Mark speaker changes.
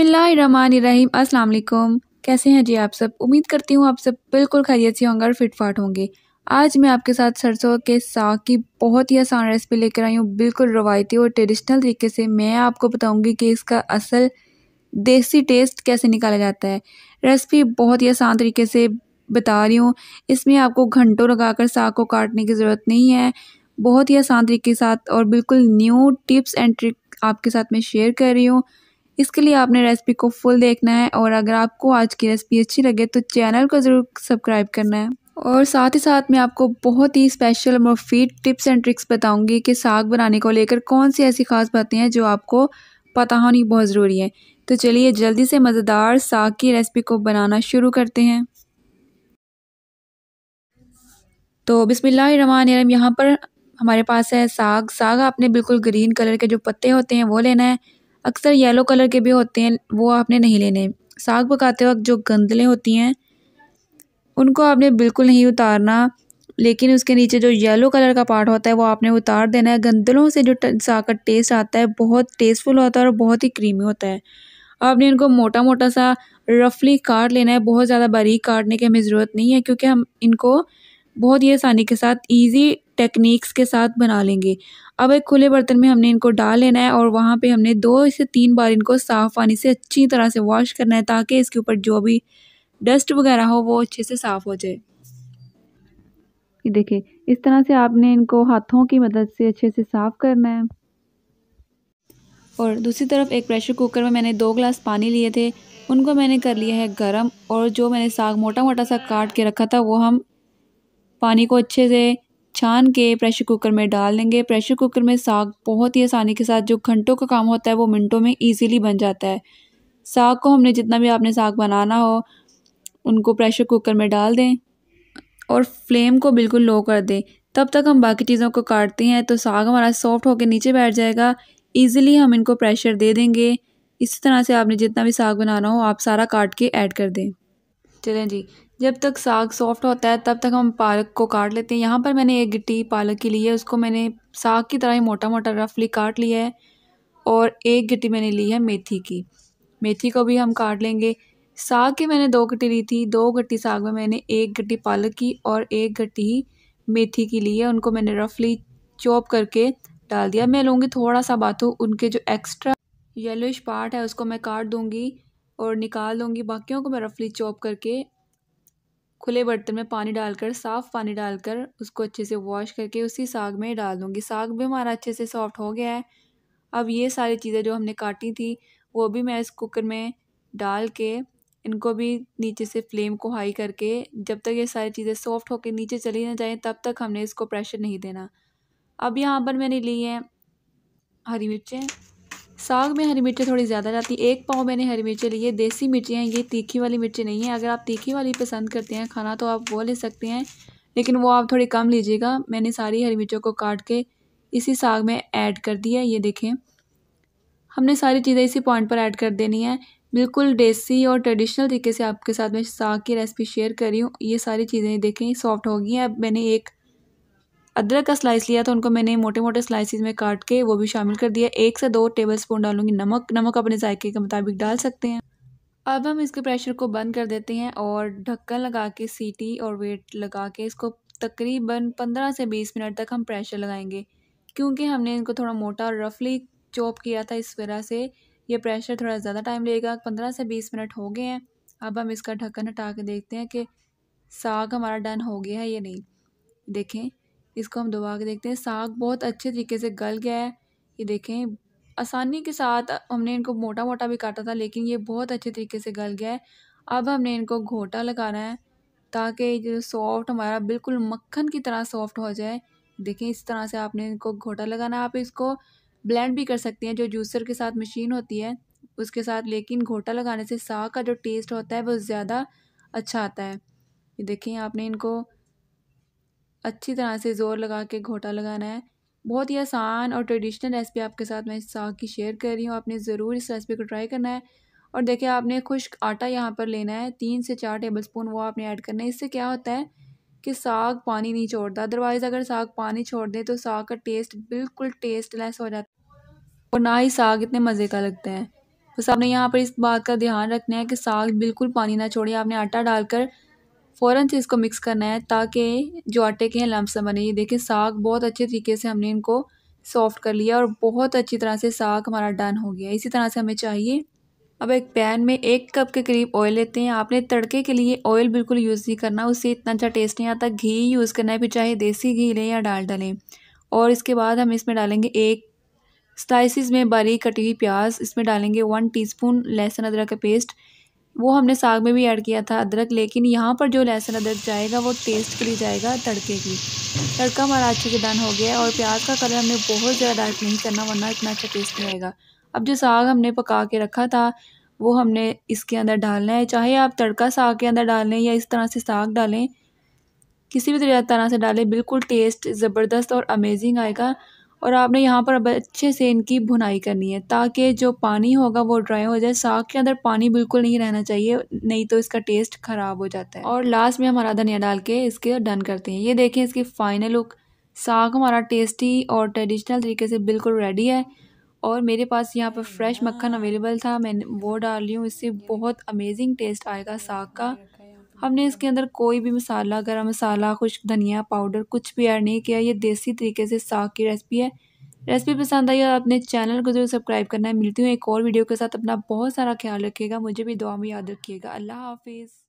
Speaker 1: अस्सलाम वालेकुम कैसे हैं जी आप सब उम्मीद करती हूँ आप सब बिल्कुल खैरियत से होंगे और फिटफाट होंगे आज मैं आपके साथ सरसों के साग की बहुत ही आसान रेसिपी लेकर आई हूँ बिल्कुल रवायती और ट्रेडिशनल तरीके से मैं आपको बताऊँगी कि इसका असल देसी टेस्ट कैसे निकाला जाता है रेसिपी बहुत ही आसान तरीके से बता रही हूँ इसमें आपको घंटों कर साग को काटने की ज़रूरत नहीं है बहुत ही आसान तरीके के साथ और बिल्कुल न्यू टिप्स एंड ट्रिक आपके साथ मैं शेयर कर रही हूँ इसके लिए आपने रेसिपी को फुल देखना है और अगर आपको आज की रेसिपी अच्छी लगे तो चैनल को ज़रूर सब्सक्राइब करना है और साथ ही साथ मैं आपको बहुत ही स्पेशल मुफीद टिप्स एंड ट्रिक्स बताऊंगी कि साग बनाने को लेकर कौन सी ऐसी ख़ास बातें हैं जो आपको पता होनी बहुत ज़रूरी है तो चलिए जल्दी से मज़ेदार साग की रेसिपी को बनाना शुरू करते हैं तो बिसमीम यहाँ पर हमारे पास है साग साग आपने बिल्कुल ग्रीन कलर के जो पत्ते होते हैं वो लेना है अक्सर येलो कलर के भी होते हैं वो आपने नहीं लेने साग पकाते वक्त जो गंदलें होती हैं उनको आपने बिल्कुल नहीं उतारना लेकिन उसके नीचे जो येलो कलर का पार्ट होता है वो आपने उतार देना है गंदलों से जो साग का टेस्ट आता है बहुत टेस्टफुल होता है और बहुत ही क्रीमी होता है आपने इनको मोटा मोटा सा रफली काट लेना है बहुत ज़्यादा बारीक काटने की हमें ज़रूरत नहीं है क्योंकि हम इनको बहुत ही आसानी के साथ ईजी टेक्निक्स के साथ बना लेंगे अब एक खुले बर्तन में हमने इनको डाल लेना है और वहाँ पे हमने दो से तीन बार इनको साफ़ पानी से अच्छी तरह से वॉश करना है ताकि इसके ऊपर जो भी डस्ट वगैरह हो वो अच्छे से साफ़ हो जाए ये देखिए इस तरह से आपने इनको हाथों की मदद से अच्छे से साफ़ करना है और दूसरी तरफ एक प्रेशर कुकर में मैंने दो गिलास पानी लिए थे उनको मैंने कर लिया है गर्म और जो मैंने साग मोटा मोटा सा काट के रखा था वो हम पानी को अच्छे से छान के प्रेशर कुकर में डाल देंगे प्रेशर कुकर में साग बहुत ही आसानी के साथ जो घंटों का काम होता है वो मिनटों में ईजिली बन जाता है साग को हमने जितना भी आपने साग बनाना हो उनको प्रेशर कुकर में डाल दें और फ्लेम को बिल्कुल लो कर दें तब तक हम बाकी चीज़ों को काटते हैं तो साग हमारा सॉफ्ट होकर नीचे बैठ जाएगा ईज़िली हम इनको प्रेशर दे देंगे इसी तरह से आपने जितना भी साग बनाना हो आप सारा काट के ऐड कर दें चलें जी जब तक साग सॉफ्ट होता है तब तक हम पालक को काट लेते हैं यहाँ पर मैंने एक गिट्टी पालक की ली है उसको मैंने साग की तरह ही मोटा मोटा रफली काट लिया है और एक गिट्टी मैंने ली है मेथी की मेथी को भी हम काट लेंगे साग की मैंने दो गट्टी ली थी दो गट्टी साग में मैंने एक गट्टी पालक की और एक गट्टी ही मेथी की ली है उनको मैंने रफली चॉप करके डाल दिया मैं लूँगी थोड़ा सा बाथू उनके जो एक्स्ट्रा येलोइश पार्ट है उसको मैं काट दूँगी और निकाल लूँगी बाकियों को मैं रफली चॉप करके खुले बर्तन में पानी डालकर साफ़ पानी डालकर उसको अच्छे से वॉश करके उसी साग में डाल दूँगी साग भी हमारा अच्छे से सॉफ्ट हो गया है अब ये सारी चीज़ें जो हमने काटी थी वो भी मैं इस कुकर में डाल के इनको भी नीचे से फ्लेम को हाई करके जब तक ये सारी चीज़ें सॉफ्ट होकर नीचे चली ना जाएँ तब तक हमने इसको प्रेशर नहीं देना अब यहाँ पर मैंने ली है हरी मिर्चें साग में हरी मिर्चें थोड़ी ज़्यादा जाती एक पाव मैंने हरी मिर्चें ली है देसी मिर्चियाँ हैं ये तीखी वाली मिर्ची नहीं है अगर आप तीखी वाली पसंद करते हैं खाना तो आप वो ले सकते हैं लेकिन वो आप थोड़ी कम लीजिएगा मैंने सारी हरी मिर्चों को काट के इसी साग में ऐड कर दिया है ये देखें हमने सारी चीज़ें इसी पॉइंट पर ऐड कर देनी है बिल्कुल देसी और ट्रेडिशनल तरीके से आपके साथ मैं साग की रेसिपी शेयर कर रही हूँ ये सारी चीज़ें देखें सॉफ्ट होगी अब मैंने एक अदरक का स्लाइस लिया था उनको मैंने मोटे मोटे स्लाइसिस में काट के वो भी शामिल कर दिया एक से दो टेबल स्पून डालूंगी नमक नमक अपने जायके के मुताबिक डाल सकते हैं अब हम इसके प्रेशर को बंद कर देते हैं और ढक्कन लगा के सीटी और वेट लगा के इसको तकरीबन पंद्रह से बीस मिनट तक हम प्रेशर लगाएंगे क्योंकि हमने इनको थोड़ा मोटा और रफली चॉप किया था इस वजह से ये प्रेशर थोड़ा ज़्यादा टाइम लेगा पंद्रह से बीस मिनट हो गए हैं अब हम इसका ढक्कन हटा के देखते हैं कि साग हमारा डन हो गया है या नहीं देखें इसको हम दबा के देखते हैं साग बहुत अच्छे तरीके से गल गया है ये देखें आसानी के साथ हमने इनको मोटा मोटा भी काटा था लेकिन ये बहुत अच्छे तरीके से गल गया है अब हमने इनको घोटा लगाना है ताकि जो सॉफ्ट हमारा बिल्कुल मक्खन की तरह सॉफ्ट हो जाए देखें इस तरह से आपने इनको घोटा लगाना आप इसको ब्लेंड भी कर सकते हैं जो जूसर के साथ मशीन होती है उसके साथ लेकिन घोटा लगाने से साग का जो टेस्ट होता है वो ज़्यादा अच्छा आता है ये देखें आपने इनको अच्छी तरह से ज़ोर लगा के घोटा लगाना है बहुत ही आसान और ट्रेडिशनल रेसिपी आपके साथ मैं इस साग की शेयर कर रही हूँ आपने ज़रूर इस रेसिपी को ट्राई करना है और देखिए आपने खुश्क आटा यहाँ पर लेना है तीन से चार टेबल स्पून वो आपने ऐड करना है इससे क्या होता है कि साग पानी नहीं छोड़ता अदरवाइज़ अगर साग पानी छोड़ दे तो साग का टेस्ट बिल्कुल टेस्टलेस हो जाता है और ना ही साग इतने मज़े का लगता है तो बस आपने यहाँ पर इस बात का ध्यान रखना है कि साग बिल्कुल पानी ना छोड़े आपने आटा डालकर फ़ौरन से इसको मिक्स करना है ताकि जो आटे के हैं लम्स बने ये देखें साग बहुत अच्छे तरीके से हमने इनको सॉफ़्ट कर लिया और बहुत अच्छी तरह से साग हमारा डन हो गया इसी तरह से हमें चाहिए अब एक पैन में एक कप के करीब ऑयल लेते हैं आपने तड़के के लिए ऑयल बिल्कुल यूज़ नहीं करना उससे इतना अच्छा टेस्ट नहीं आता घी यूज़ करना है फिर चाहे देसी घी लें या डाल डालें और इसके बाद हम इसमें डालेंगे एक स्लाइसिस में बारीक कटी हुई प्याज इसमें डालेंगे वन टीस्पून लहसुन अदरक का पेस्ट वो हमने साग में भी ऐड किया था अदरक लेकिन यहाँ पर जो लहसुन अदरक जाएगा वो टेस्ट के लिए जाएगा तड़के की तड़का हमारा अच्छे से डन हो गया है और प्याज का कलर हमने बहुत ज़्यादा डार्क नहीं करना वरना इतना अच्छा टेस्ट नहीं आएगा अब जो साग हमने पका के रखा था वो हमने इसके अंदर डालना है चाहे आप तड़का साग के अंदर डालें या इस तरह से साग डालें किसी भी तरह से डालें बिल्कुल टेस्ट ज़बरदस्त और अमेजिंग आएगा और आपने यहाँ पर अब अच्छे से इनकी भुनाई करनी है ताकि जो पानी होगा वो ड्राई हो जाए साग के अंदर पानी बिल्कुल नहीं रहना चाहिए नहीं तो इसका टेस्ट ख़राब हो जाता है और लास्ट में हमारा धनिया डाल के इसके डन करते हैं ये देखें इसकी फ़ाइनल लुक साग हमारा टेस्टी और ट्रेडिशनल तरीके से बिल्कुल रेडी है और मेरे पास यहाँ पर फ्रेश मक्खन अवेलेबल था मैं वो डाल रही हूँ इससे बहुत अमेजिंग टेस्ट आएगा साग का हमने इसके अंदर कोई भी मसाला गरम मसाला खुश्क धनिया पाउडर कुछ भी ऐड नहीं किया ये देसी तरीके से साग की रेसिपी है रेसिपी पसंद आई और अपने चैनल को जरूर सब्सक्राइब करना है मिलती हूँ एक और वीडियो के साथ अपना बहुत सारा ख्याल रखिएगा मुझे भी दुआ में याद रखिएगा अल्लाह हाफिज़